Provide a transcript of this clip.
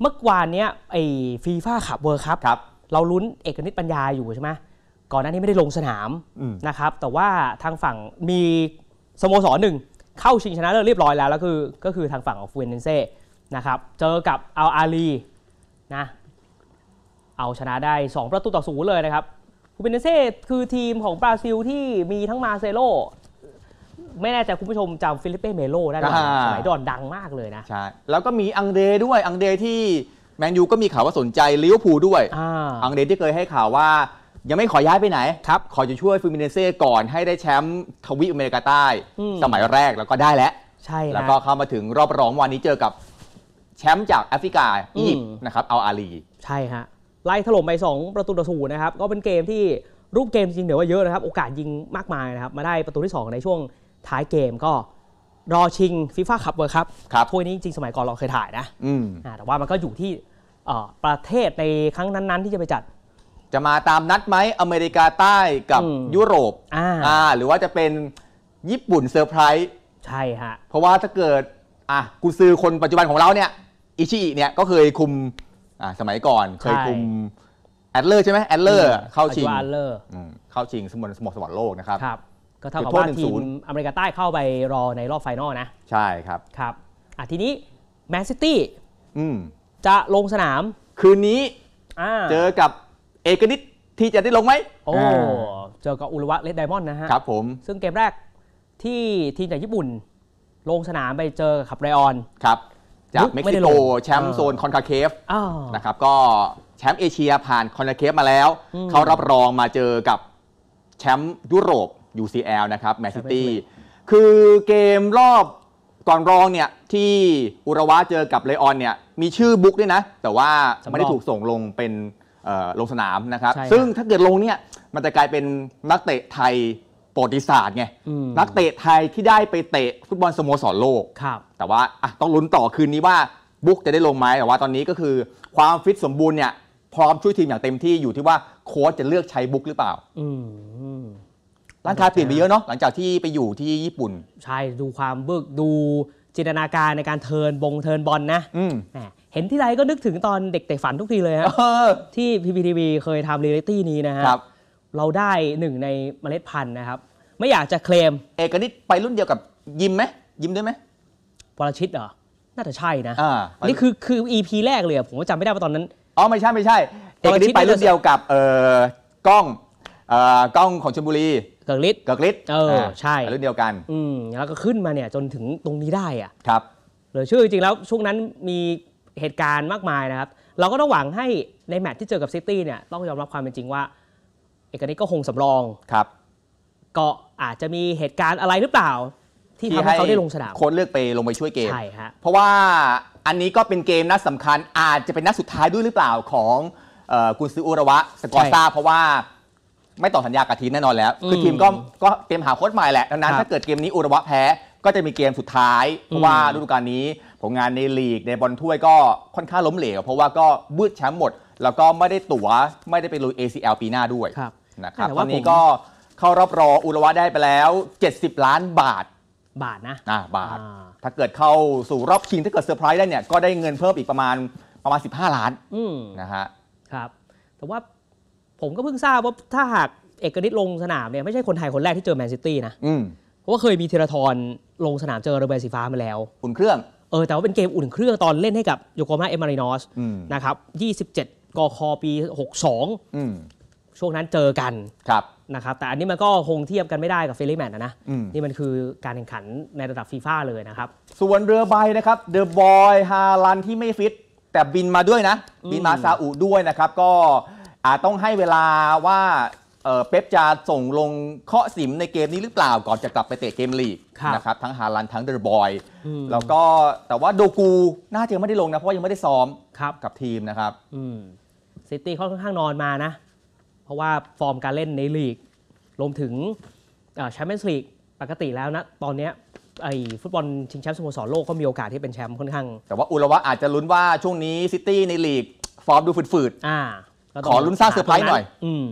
เมื่อวานเนี้ยไอ้ฟีฟ่าขับเวิร์ครับครับ เราลุ้นเอกนิตปัญญาอยู่ใช่ไหมก่อนหน้านี้ไม่ได้ลงสนามนะครับ แต่ว่าทางฝั่งมีสโมสรหนึ่ง เข้าชิงชนะเลิศเรียบร้อยแล้วแล้วคือ ก็คือทางฝั่งของฟูเอนเนเซ่นะครับเจอกับอาลอาลีนะเอาชนะได้ 2 ประตูต่อศูนย์เลยนะครับฟูเอนเนเซ่คือทีมของบราซิล ที่มีทั้งมาเซโลไม่แน่ใจคุณผู้ชมจำฟิลิปเป้เมโลได้ไหมสมัยดอนดังมากเลยนะ ใช่ แล้วก็มีอังเดด้วยอังเดที่แมนยูก็มีข่าวว่าสนใจลิเวอร์พูลด้วยออังเดที่เคยให้ข่าวว่ายังไม่ขอย้ายไปไหน ครับ ขอจะช่วยฟูมิเนเซ่ก่อนให้ได้แชมป์ทวีปอเมริกาใต้ สมัยแรกแล้วก็ได้แล้ว ใช่ แล้วก็เข้ามาถึงรอบรองวันนี้เจอกับ แชมป์จากแอฟริกาอียิปต์นะครับเอาอาลีใช่ฮะไล่ถล่มไป 2 ประตูต่อศูนย์นะครับก็เป็นเกมที่รูปเกมจริงเดี๋ยวว่าเยอะนะครับโอกาสยิงมากมายนะครับมาได้ประตูที่ 2 ในช่วงท้ายเกมก็รอชิงฟีฟ่าคัพเวิร์ครับถ้วยนี้จริงสมัยก่อนเราเคยถ่ายนะอแต่ว่ามันก็อยู่ที่ประเทศในครั้งนั้นๆที่จะไปจัด จะมาตามนัดไหมอเมริกาใต้กับยุโรป อ่า หรือว่าจะเป็นญี่ปุ่นเซอร์ไพรส์ ใช่ฮะเพราะว่าถ้าเกิด อ่ะกูซื้อคนปัจจุบันของเราเนี่ย อิชิอิเนี่ยก็เคยคุม อ่า สมัยก่อนเคยคุมแอดเลอร์ใช่ไหมแอดเลอร์เข้าชิงเข้าชิงสมสมสมรโลกนะครับก็เท่ากับว่าทีมอเมริกาใต้เข้าไปรอในรอบไฟนอลนะ ใช่ครับครับทีนี้แมนซิตี้จะลงสนามคืนนี้ เจอกับเอกนิตที่จะได้ลงไหม โอ้ เจอกับอุลวะเลดไดมอนด์นะฮะ ครับผมซึ่งเกมแรกที่ทีมจากญี่ปุ่น ลงสนามไปเจอกับไรออนครับ จากเม็กซิโกแชมป์โซนคอนคาเคฟนะครับ ก็แชมป์เอเชียผ่านคอนคาเคฟมาแล้วเขารับรองมาเจอกับแชมป์ยุโรป UCL นะครับ แมนซิตี้ คือเกมรอบก่อนรองเนี่ยที่อุระวะเจอกับเลออนเนี่ยมีชื่อบุ๊กด้วยนะ แต่ว่าไม่ได้ถูกส่งลงเป็นลงสนามนะครับซึ่งถ้าเกิดลงเนี่ยมันจะกลายเป็นนักเตะไทยประวัติศาสตร์ไงนักเตะไทยที่ได้ไปเตะฟุตบอลสโมสรโลก แต่ว่าต้องลุ้นต่อคืนนี้ว่าบุ๊กจะได้ลงไหม แต่ว่าตอนนี้ก็คือความฟิตสมบูรณ์เนี่ยพร้อมช่วยทีมอย่างเต็มที่อยู่ที่ว่าโค้ชจะเลือกใช้บุ๊กหรือเปล่าร้านค้าเปลี่ยนไปเยอะเนาะหลังจากที่ไปอยู่ที่ญี่ปุ่น ใช่ดูความเบิกดูจินตนาการในการเทินบงเทินบอลนะอืมแหมเห็นที่ไรก็นึกถึงตอนเด็กเตะฝันทุกทีเลยฮะที่พีพีทีวีเคยทำเรียลิตี้นี้นะฮะเราได้หนึ่งในเมล็ดพันธุ์นะครับ ไม่อยากจะเคลม เอกนิดไปรุ่นเดียวกับยิมไหมยิมได้ไหมวรชิตเหรอ น่าจะใช่นะอ่าอันนี่คือคืออีพีแรกเลยผมก็จำไม่ได้ว่าตอนนั้นอ๋อไม่ใช่ไม่ใช่ เอกนิดไปรุ่นเดียวกับเอ่อกล้องเอ่อกล้องของชลบุรีเกิกฤทธิ์เกิกฤทธิ์เออ ใช่รื่งเดียวกัน อืม แล้วก็ขึ้นมาเนี่ยจนถึงตรงนี้ได้อ่ะ ครับเหลือชื่อจริงแล้ว ช่วงนั้นมีเหตุการณ์มากมายนะครับ เราก็ต้องหวังให้ในแมตช์ที่เจอกับซิตี้เนี่ยต้องยอมรับความเป็นจริงว่า เอกนิก็คงสำรอง ครับ ก็อาจจะมีเหตุการณ์อะไรหรือเปล่า ที่ทำให้เขาได้ลงสนามโค้ชเลือกไปลงไปช่วยเกม ใช่ฮะเพราะว่าอันนี้ก็เป็นเกมนัดสำคัญ อาจจะเป็นนัดสุดท้ายด้วยหรือเปล่าของกุนซืออุระวะ สกอร์ซาเพราะว่าไม่ต่อสัญญากับทีมแน่นอนแล้ว คือทีมก็ก็เตรียมหาโค้ชใหม่แหละดังนั้นถ้าเกิดเกมนี้อุระวะแพ้ ก็จะมีเกมสุดท้าย เพราะว่าฤดูกาลนี้ผลงานในลีกในบอลถ้วยก็ค่อนข้างล้มเหลว เพราะว่าก็บืดแชมป์หมด แล้วก็ไม่ได้ตั๋วไม่ได้ไปลุย ACL ปีหน้าด้วยนะครับตอนนี้ก็เข้ารอบรออุระวะได้ไปแล้ว70ล้านบาท บาทนะบาทถ้าเกิดเข้าสู่รอบชิงถ้าเกิดเซอร์ไพรส์ได้เนี่ยก็ได้เงินเพิ่มอีกประมาณประมาณ 15 ล้านนะฮะครับแต่ว่าผมก็เพิ่งทราบว่าถ้าหากเอกนิตลงสนามเนี่ยไม่ใช่คนไทยคนแรกที่เจอแมนซิตี้นะเพราะว่าเคยมีเทรทอนลงสนามเจอเรเบลสีฟ้ามาแล้ว อุ่นเครื่องเออ แต่ว่าเป็นเกมอุ่นเครื่องตอนเล่นให้กับโยโกฮาม่าเอมารินอสนะครับ27กคปี 62ช่วงนั้นเจอกันครับนะครับแต่อันนี้มันก็คงเทียบกันไม่ได้กับเฟลิแมนนะนี่มันคือการแข่งขันในระดับฟีฟ่าเลยนะครับส่วนเรือใบนะครับเดอะบอยฮาลันที่ไม่ฟิตแต่บินมาด้วยนะ บินมาซาอุด้วยนะครับก็อาจต้องให้เวลาว่าเป๊ปจะส่งลงเคาะสิมในเกมนี้หรือเปล่าก่อนจะกลับไปเตะเกมลีกนะครับทั้งฮาลันทั้งเดอร์บอยแล้วก็แต่ว่าโดกูน่าจะยังไม่ได้ลงนะเพราะยังไม่ได้ซ้อมครับกับทีมนะครับซิตี้ค่อนข้างนอนมานะ เพราะว่าฟอร์มการเล่นในลีกรวมถึงแชมเปี้ยนส์ลีกปกติแล้วนะ ตอนนี้ไอ้ฟุตบอลชิงแชมป์สโมสรโลกก็มีโอกาสที่เป็นแชมป์ค่อนข้างแต่ว่าอุลวะอาจจะลุ้นว่าช่วงนี้ซิตี้ในลีกฟอร์มดูฝืดอ่าขอลุ้นสร้างเซอร์ไพรส์หน่อยอืม